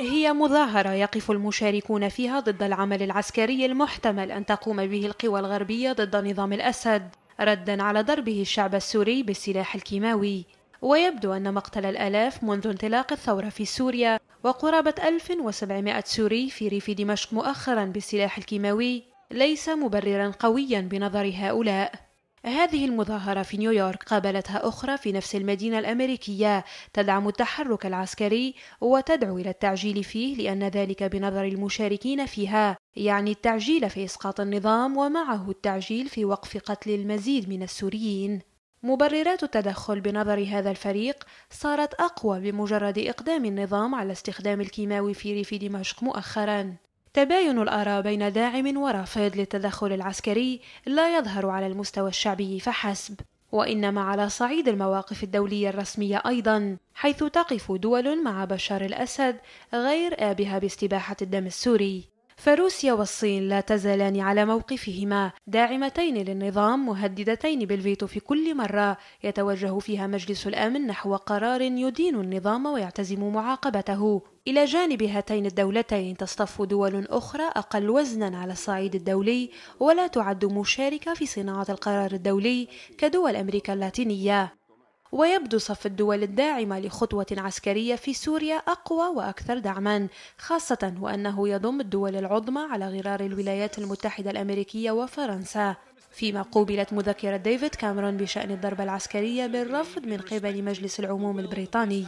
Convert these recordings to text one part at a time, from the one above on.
هي مظاهرة يقف المشاركون فيها ضد العمل العسكري المحتمل أن تقوم به القوى الغربية ضد نظام الأسد ردا على ضربه الشعب السوري بالسلاح الكيماوي ويبدو أن مقتل الآلاف منذ انطلاق الثورة في سوريا وقرابة 1700 سوري في ريف دمشق مؤخرا بالسلاح الكيماوي ليس مبررا قويا بنظر هؤلاء هذه المظاهرة في نيويورك قابلتها أخرى في نفس المدينة الأمريكية تدعم التحرك العسكري وتدعو إلى التعجيل فيه لأن ذلك بنظر المشاركين فيها يعني التعجيل في إسقاط النظام ومعه التعجيل في وقف قتل المزيد من السوريين مبررات التدخل بنظر هذا الفريق صارت أقوى بمجرد إقدام النظام على استخدام الكيماوي في ريف دمشق مؤخرا تباين الآراء بين داعم ورافض للتدخل العسكري لا يظهر على المستوى الشعبي فحسب وإنما على صعيد المواقف الدولية الرسمية أيضا حيث تقف دول مع بشار الأسد غير آبهة باستباحة الدم السوري فروسيا والصين لا تزالان على موقفهما داعمتين للنظام مهددتين بالفيتو في كل مرة يتوجه فيها مجلس الأمن نحو قرار يدين النظام ويعتزم معاقبته إلى جانب هاتين الدولتين تصطف دول أخرى أقل وزنا على الصعيد الدولي ولا تعد مشاركة في صناعة القرار الدولي كدول أمريكا اللاتينية ويبدو صف الدول الداعمة لخطوة عسكرية في سوريا أقوى وأكثر دعما خاصة وأنه يضم الدول العظمى على غرار الولايات المتحدة الأمريكية وفرنسا فيما قوبلت مذكرة ديفيد كاميرون بشأن الضربة العسكرية بالرفض من قبل مجلس العموم البريطاني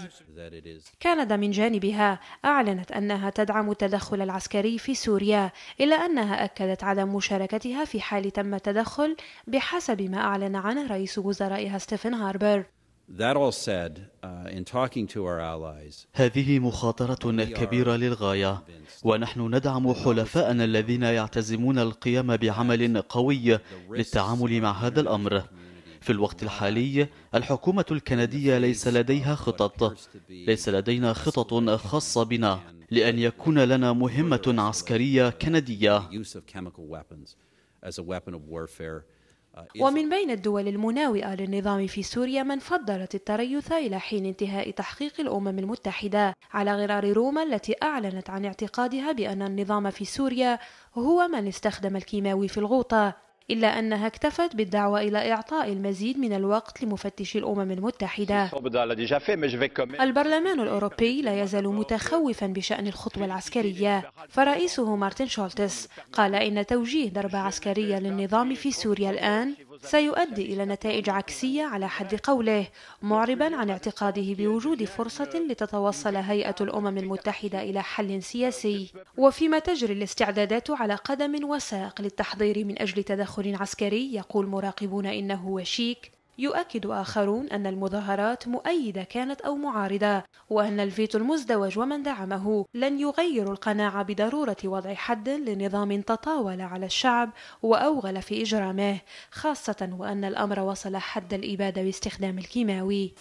كندا من جانبها أعلنت أنها تدعم التدخل العسكري في سوريا إلا أنها أكدت عدم مشاركتها في حال تم التدخل بحسب ما أعلن عنه رئيس وزرائها ستيفن هاربر That all said, uh, in talking to our allies, هذه مخاطرة كبيرة للغاية ونحن ندعم حلفاءنا الذين يعتزمون القيام بعمل قوي للتعامل مع هذا الأمر في الوقت الحالي الحكومة الكندية ليس لديها خطط ليس لدينا خطط خاصة بنا لأن يكون لنا مهمة عسكرية كندية آه، ومن بين الدول المناوئة للنظام في سوريا من فضلت التريث إلى حين انتهاء تحقيق الأمم المتحدة على غرار روما التي أعلنت عن اعتقادها بأن النظام في سوريا هو من استخدم الكيماوي في الغوطة إلا أنها اكتفت بالدعوة إلى إعطاء المزيد من الوقت لمفتشي الأمم المتحدة البرلمان الأوروبي لا يزال متخوفا بشأن الخطوة العسكرية فرئيسه مارتن شولتس قال إن توجيه ضربة عسكرية للنظام في سوريا الآن سيؤدي إلى نتائج عكسية على حد قوله معربا عن اعتقاده بوجود فرصة لتتوصل هيئة الأمم المتحدة إلى حل سياسي وفيما تجري الاستعدادات على قدم وساق للتحضير من أجل تدخل عسكري يقول مراقبون إنه وشيك يؤكد آخرون أن المظاهرات مؤيدة كانت أو معارضة وأن الفيتو المزدوج ومن دعمه لن يغير القناعة بضرورة وضع حد لنظام تطاول على الشعب وأوغل في إجرامه خاصة وأن الأمر وصل حد الإبادة باستخدام الكيماوي